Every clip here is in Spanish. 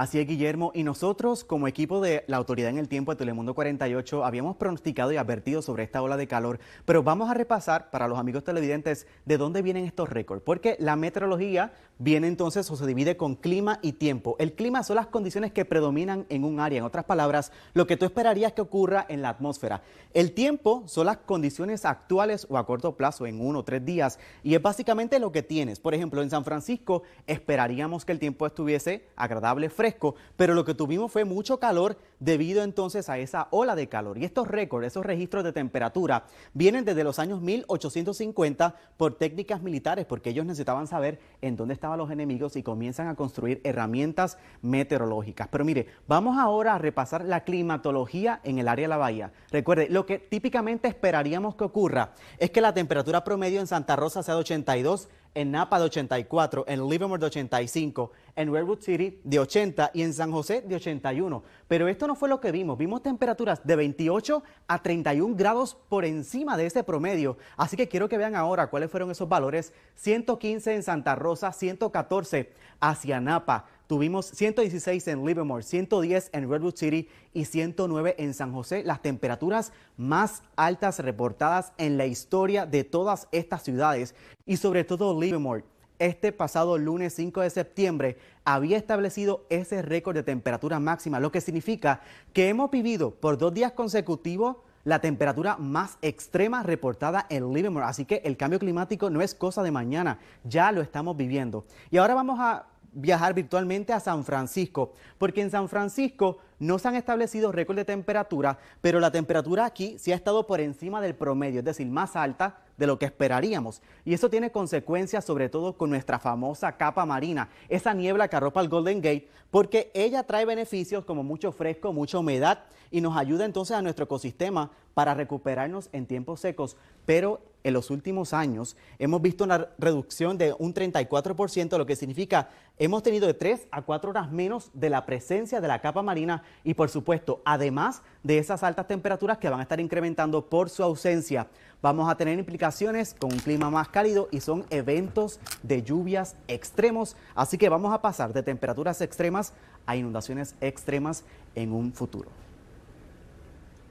Así es, Guillermo. Y nosotros, como equipo de la Autoridad en el Tiempo de Telemundo 48, habíamos pronosticado y advertido sobre esta ola de calor. Pero vamos a repasar para los amigos televidentes de dónde vienen estos récords. Porque la meteorología viene entonces o se divide con clima y tiempo. El clima son las condiciones que predominan en un área. En otras palabras, lo que tú esperarías que ocurra en la atmósfera. El tiempo son las condiciones actuales o a corto plazo, en uno o tres días. Y es básicamente lo que tienes. Por ejemplo, en San Francisco esperaríamos que el tiempo estuviese agradable, fresco pero lo que tuvimos fue mucho calor debido entonces a esa ola de calor. Y estos récords, esos registros de temperatura, vienen desde los años 1850 por técnicas militares, porque ellos necesitaban saber en dónde estaban los enemigos y comienzan a construir herramientas meteorológicas. Pero mire, vamos ahora a repasar la climatología en el área de la bahía. Recuerde, lo que típicamente esperaríamos que ocurra es que la temperatura promedio en Santa Rosa sea de 82 en Napa de 84, en Livermore de 85, en Redwood City de 80 y en San José de 81. Pero esto no fue lo que vimos, vimos temperaturas de 28 a 31 grados por encima de ese promedio. Así que quiero que vean ahora cuáles fueron esos valores. 115 en Santa Rosa, 114 hacia Napa. Tuvimos 116 en Livermore, 110 en Redwood City y 109 en San José, las temperaturas más altas reportadas en la historia de todas estas ciudades y sobre todo Livermore. Este pasado lunes 5 de septiembre había establecido ese récord de temperatura máxima, lo que significa que hemos vivido por dos días consecutivos la temperatura más extrema reportada en Livermore. Así que el cambio climático no es cosa de mañana, ya lo estamos viviendo. Y ahora vamos a viajar virtualmente a San Francisco, porque en San Francisco no se han establecido récords de temperatura, pero la temperatura aquí sí ha estado por encima del promedio, es decir, más alta de lo que esperaríamos. Y eso tiene consecuencias sobre todo con nuestra famosa capa marina, esa niebla que arropa el Golden Gate, porque ella trae beneficios como mucho fresco, mucha humedad y nos ayuda entonces a nuestro ecosistema para recuperarnos en tiempos secos. Pero en los últimos años hemos visto una reducción de un 34%, lo que significa hemos tenido de 3 a 4 horas menos de la presencia de la capa marina y por supuesto, además de esas altas temperaturas que van a estar incrementando por su ausencia, vamos a tener implicaciones con un clima más cálido y son eventos de lluvias extremos, así que vamos a pasar de temperaturas extremas a inundaciones extremas en un futuro.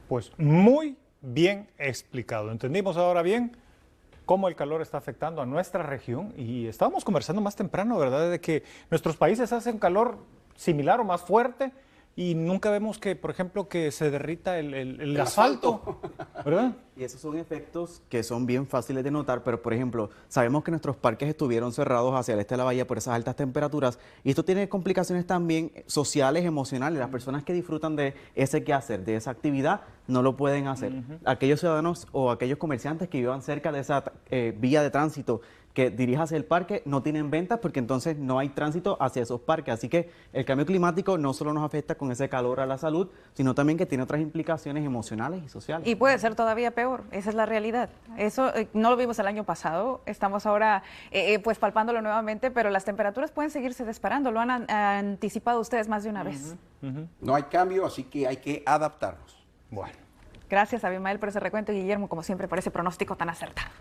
Pues muy bien explicado. ¿Entendimos ahora bien? cómo el calor está afectando a nuestra región y estábamos conversando más temprano, ¿verdad? De que nuestros países hacen calor similar o más fuerte y nunca vemos que, por ejemplo, que se derrita el, asfalto. Y esos son efectos que son bien fáciles de notar, pero por ejemplo, sabemos que nuestros parques estuvieron cerrados hacia el este de la bahía por esas altas temperaturas y esto tiene complicaciones también sociales, emocionales. Las personas que disfrutan de ese quehacer, de esa actividad, no lo pueden hacer. Aquellos ciudadanos o aquellos comerciantes que vivan cerca de esa eh, vía de tránsito que dirija hacia el parque no tienen ventas porque entonces no hay tránsito hacia esos parques. Así que el cambio climático no solo nos afecta con ese calor a la salud, sino también que tiene otras implicaciones emocionales y sociales. Y puede ser todavía peor, esa es la realidad. Eso eh, no lo vimos el año pasado, estamos ahora eh, eh, pues palpándolo nuevamente, pero las temperaturas pueden seguirse disparando, lo han anticipado ustedes más de una vez. No hay cambio, así que hay que adaptarnos. Bueno. Gracias, Abimael, por ese recuento y Guillermo, como siempre, por ese pronóstico tan acertado.